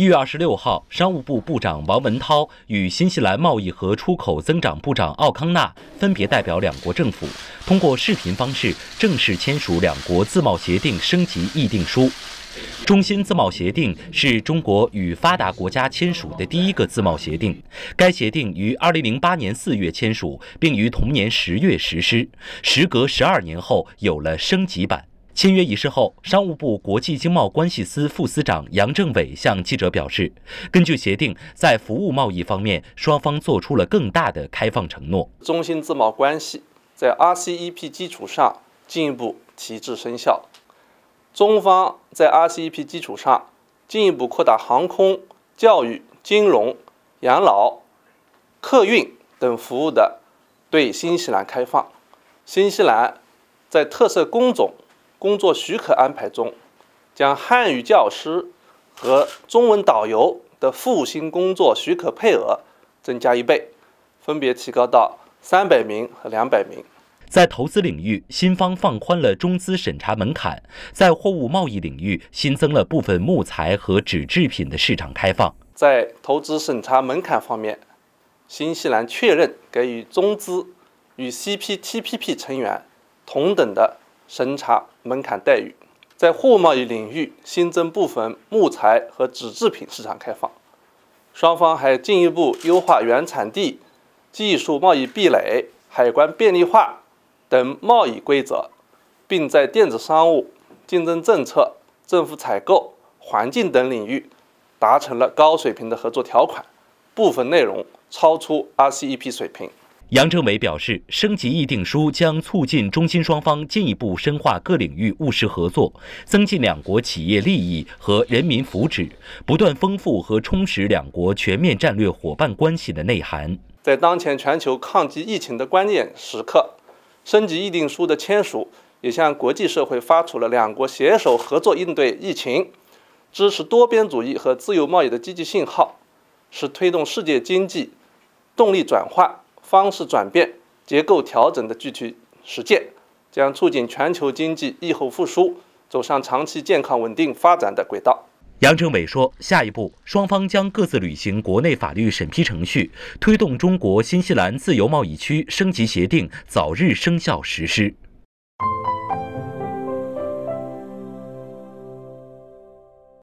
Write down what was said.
一月二十六号，商务部部长王文涛与新西兰贸易和出口增长部长奥康纳分别代表两国政府，通过视频方式正式签署两国自贸协定升级议定书。中新自贸协定是中国与发达国家签署的第一个自贸协定，该协定于二零零八年四月签署，并于同年十月实施。时隔十二年后，有了升级版。签约仪式后，商务部国际经贸关系司副司长杨政伟向记者表示：“根据协定，在服务贸易方面，双方做出了更大的开放承诺。中新自贸关系在 RCEP 基础上进一步提质生效，中方在 RCEP 基础上进一步扩大航空、教育、金融、养老、客运等服务的对新西兰开放。新西兰在特色工种。”工作许可安排中，将汉语教师和中文导游的复兴工作许可配额增加一倍，分别提高到三百名和两百名。在投资领域，新方放宽了中资审查门槛；在货物贸易领域，新增了部分木材和纸制品的市场开放。在投资审查门槛方面，新西兰确认给予中资与 CPTPP 成员同等的。审查门槛待遇，在货物贸易领域新增部分木材和纸制品市场开放，双方还进一步优化原产地、技术贸易壁垒、海关便利化等贸易规则，并在电子商务、竞争政策、政府采购、环境等领域达成了高水平的合作条款，部分内容超出 RCEP 水平。杨政伟表示，升级议定书将促进中新双方进一步深化各领域务实合作，增进两国企业利益和人民福祉，不断丰富和充实两国全面战略伙伴关系的内涵。在当前全球抗击疫情的关键时刻，升级议定书的签署也向国际社会发出了两国携手合作应对疫情、支持多边主义和自由贸易的积极信号，是推动世界经济动力转换。方式转变、结构调整的具体实践，将促进全球经济疫后复苏，走上长期健康稳定发展的轨道。杨成伟说，下一步双方将各自履行国内法律审批程序，推动中国新西兰自由贸易区升级协定早日生效实施。